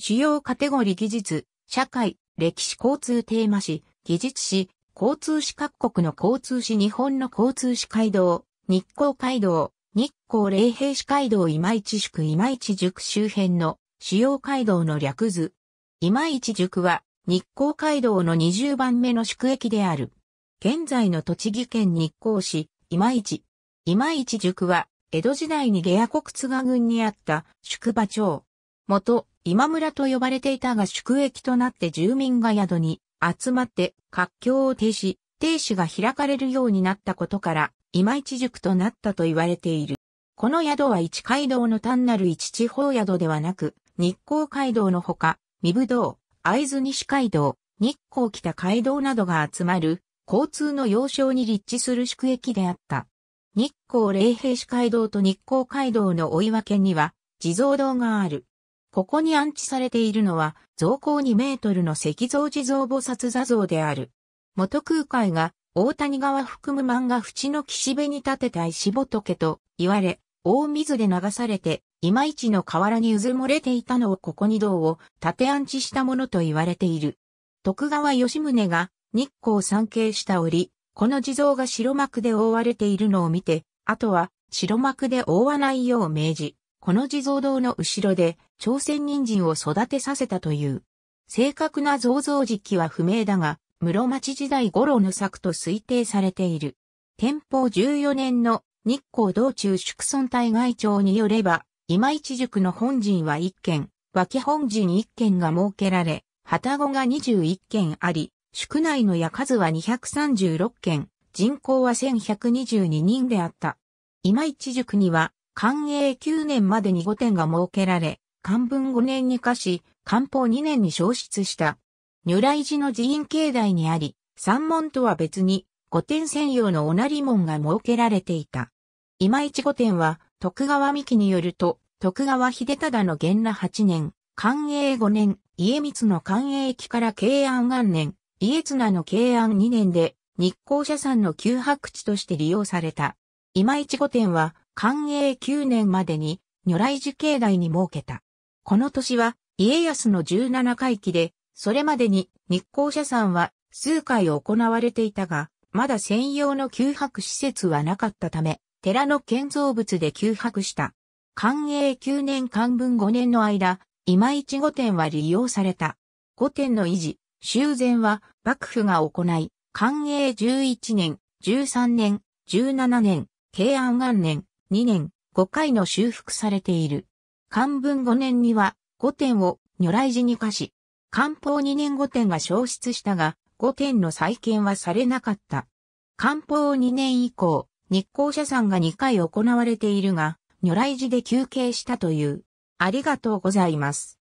主要カテゴリ技術、社会、歴史交通テーマ誌、技術誌、交通誌各国の交通誌日本の交通誌街道、日光街道、日光霊平市街道今市宿今市宿周辺の主要街道の略図。今市宿は日光街道の20番目の宿駅である。現在の栃木県日光市今市。今市宿は江戸時代に下屋国津賀郡にあった宿場町。元今村と呼ばれていたが宿駅となって住民が宿に集まって活況を停止、停止が開かれるようになったことから、今市塾となったと言われている。この宿は一街道の単なる一地方宿ではなく、日光街道のほか、三武道、会津西街道、日光北街道などが集まる、交通の要衝に立地する宿駅であった。日光霊平市街道と日光街道の追分には、地蔵堂がある。ここに安置されているのは、造高2メートルの石像地蔵菩薩座像である。元空海が、大谷川含む漫画淵の岸辺に建てた石仏と言われ、大水で流されて、いまいちの河原にうずもれていたのをここに銅を建て安置したものと言われている。徳川吉宗が日光参詣した折、この地蔵が白幕で覆われているのを見て、あとは白幕で覆わないよう命じ、この地蔵堂の後ろで朝鮮人参を育てさせたという。正確な造像時期は不明だが、室町時代頃の作と推定されている。天保14年の日光道中宿村大外町によれば、今市塾の本陣は1件、脇本陣1件が設けられ、旗子が21件あり、宿内の矢数は236件、人口は1122人であった。今市塾には寛永9年までに御点が設けられ、漢文5年に課し、漢方2年に消失した。如来寺の寺院境内にあり、三門とは別に、御殿専用のおなり門が設けられていた。今市御殿は、徳川三木によると、徳川秀忠の元羅8年、寛永5年、家光の寛永期から慶安元年、家綱の慶安2年で、日光社山の旧白地として利用された。今市御殿は、寛永9年までに如来寺境内に設けた。この年は家康の17回忌で、それまでに日光社山は数回行われていたが、まだ専用の休泊施設はなかったため、寺の建造物で休泊した。寛永9年間文5年の間、今市御殿は利用された。御殿の維持、修繕は幕府が行い、寛永11年、13年、17年、慶安元年、2年、5回の修復されている。漢文5年には、5点を如来寺に課し、漢方2年5点が消失したが、5点の再建はされなかった。漢方2年以降、日光社さんが2回行われているが、如来寺で休憩したという。ありがとうございます。